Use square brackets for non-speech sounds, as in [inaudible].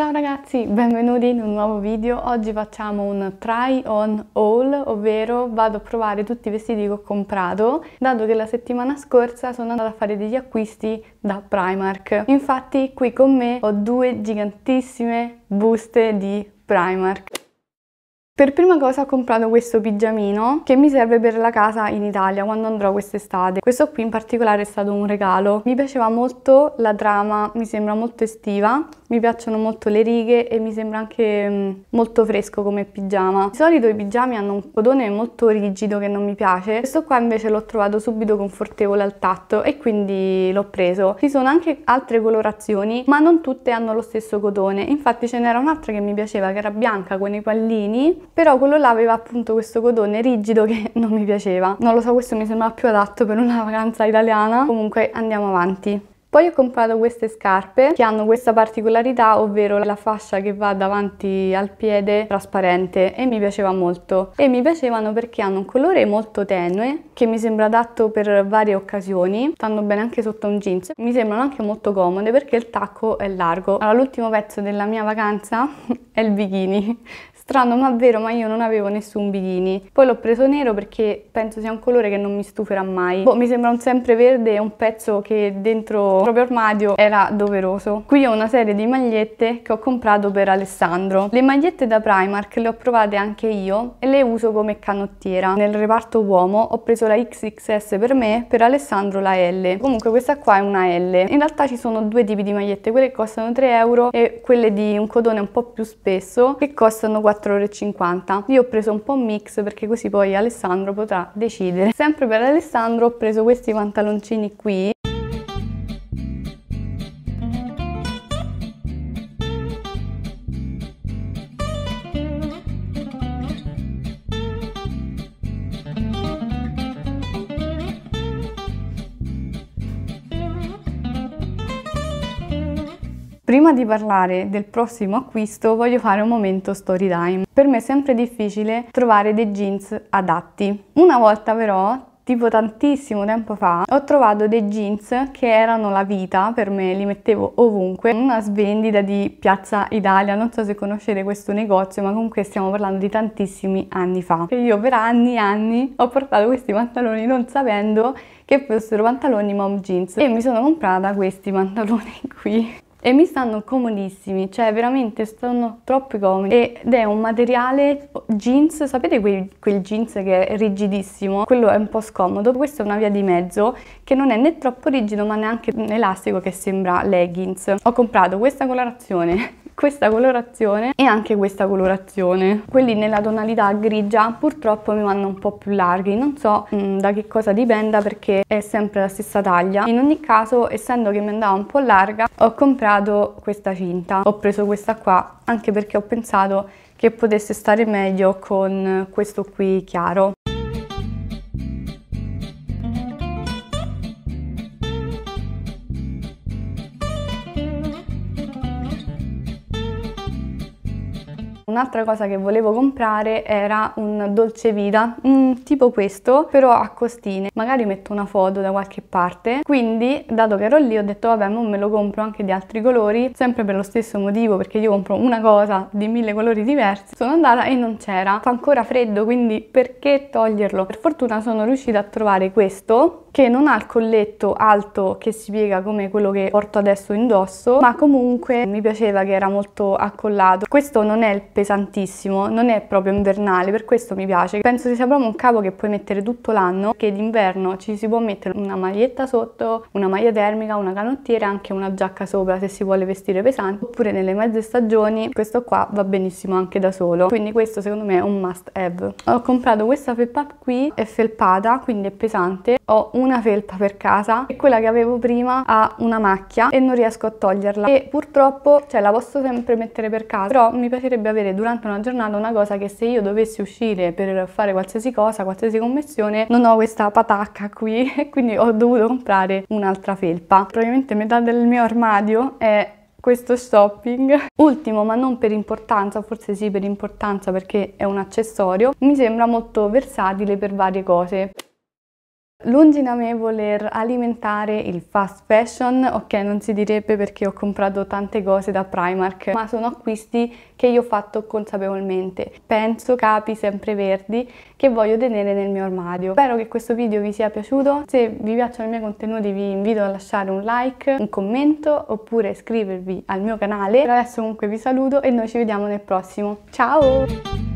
Ciao ragazzi, benvenuti in un nuovo video. Oggi facciamo un try on haul, ovvero vado a provare tutti i vestiti che ho comprato, dato che la settimana scorsa sono andata a fare degli acquisti da Primark. Infatti qui con me ho due gigantissime buste di Primark. Per prima cosa ho comprato questo pigiamino che mi serve per la casa in Italia quando andrò quest'estate. Questo qui in particolare è stato un regalo. Mi piaceva molto la trama, mi sembra molto estiva, mi piacciono molto le righe e mi sembra anche mm, molto fresco come pigiama. Di solito i pigiami hanno un codone molto rigido che non mi piace. Questo qua invece l'ho trovato subito confortevole al tatto e quindi l'ho preso. Ci sono anche altre colorazioni ma non tutte hanno lo stesso codone. Infatti ce n'era un'altra che mi piaceva che era bianca con i pallini però quello là aveva appunto questo codone rigido che [laughs] non mi piaceva. Non lo so, questo mi sembra più adatto per una vacanza italiana. Comunque andiamo avanti. Poi ho comprato queste scarpe che hanno questa particolarità, ovvero la fascia che va davanti al piede trasparente e mi piaceva molto. E mi piacevano perché hanno un colore molto tenue che mi sembra adatto per varie occasioni, stanno bene anche sotto un jeans. Mi sembrano anche molto comode perché il tacco è largo. Allora l'ultimo pezzo della mia vacanza [laughs] è il bikini. Strano ma vero, ma io non avevo nessun bikini. Poi l'ho preso nero perché penso sia un colore che non mi stuferà mai. Boh, mi sembra un sempreverde, un pezzo che dentro il proprio armadio era doveroso. Qui ho una serie di magliette che ho comprato per Alessandro. Le magliette da Primark le ho provate anche io e le uso come canottiera. Nel reparto uomo ho preso la XXS per me, per Alessandro la L. Comunque questa qua è una L. In realtà ci sono due tipi di magliette, quelle che costano 3 euro e quelle di un codone un po' più spesso che costano 4 4 ore e 50. Io ho preso un po' mix perché così poi Alessandro potrà decidere. Sempre per Alessandro ho preso questi pantaloncini qui Prima di parlare del prossimo acquisto voglio fare un momento story time. Per me è sempre difficile trovare dei jeans adatti. Una volta però tipo tantissimo tempo fa, ho trovato dei jeans che erano la vita per me, li mettevo ovunque, una svendita di Piazza Italia, non so se conoscete questo negozio, ma comunque stiamo parlando di tantissimi anni fa. E io per anni e anni ho portato questi pantaloni non sapendo che fossero pantaloni mom jeans e mi sono comprata questi pantaloni [laughs] qui e mi stanno comodissimi, cioè veramente stanno troppo comodi ed è un materiale jeans, sapete quel, quel, jeans che è rigidissimo? Quello è un po' scomodo, questa è una via di mezzo che non è né troppo rigido ma neanche elastico che sembra leggings. Ho comprato questa colorazione questa colorazione e anche questa colorazione. Quelli nella tonalità grigia purtroppo mi vanno un po' più larghi, non so mh, mm, da che cosa dipenda perché è sempre la stessa taglia. In ogni caso, essendo che mi andava un po' larga, ho comprato questa cinta. Ho preso questa qua anche perché ho pensato che potesse stare meglio con questo qui chiaro. Un'altra cosa che volevo comprare era un dolce vita, mm, tipo questo, però a costine. Magari metto una foto da qualche parte. Quindi, dato che ero lì, ho detto vabbè, non me lo compro anche di altri colori, sempre per lo stesso motivo, perché io compro una cosa di mille colori diversi. Sono andata e non c'era. Fa ancora freddo, quindi perché toglierlo? Per fortuna sono riuscita a trovare questo che non ha il colletto alto che si piega come quello che porto adesso indosso, ma comunque mi piaceva che era molto accollato. Questo non è il pesantissimo, non è proprio invernale, per questo mi piace. Penso che sia proprio un capo che puoi mettere tutto l'anno, che d'inverno ci si può mettere una maglietta sotto, una maglia termica, una canottiera, anche una giacca sopra se si vuole vestire pesante, oppure nelle mezze stagioni questo qua va benissimo anche da solo. Quindi questo secondo me è un must have. Ho comprato questa felpa qui, è felpata, quindi è pesante. Ho una felpa per casa e quella che avevo prima ha una macchia e non riesco a toglierla e purtroppo, cioè la posso sempre mettere per casa, però mi piacerebbe avere avere durante una giornata una cosa che se io dovessi uscire per fare qualsiasi cosa, qualsiasi commissione, non ho questa patacca qui [laughs] e quindi ho dovuto comprare un'altra felpa. Probabilmente metà del mio armadio è questo shopping. Ultimo, ma non per importanza, forse sì per importanza perché è un accessorio, mi sembra molto versatile per varie cose. Lungi da me voler alimentare il fast fashion, ok non si direbbe perché ho comprato tante cose da Primark, ma sono acquisti che io ho fatto consapevolmente. Penso capi sempre verdi che voglio tenere nel mio armadio. Spero che questo video vi sia piaciuto, se vi piacciono i miei contenuti vi invito a lasciare un like, un commento oppure iscrivervi al mio canale. Per adesso comunque vi saluto e noi ci vediamo nel prossimo. Ciao!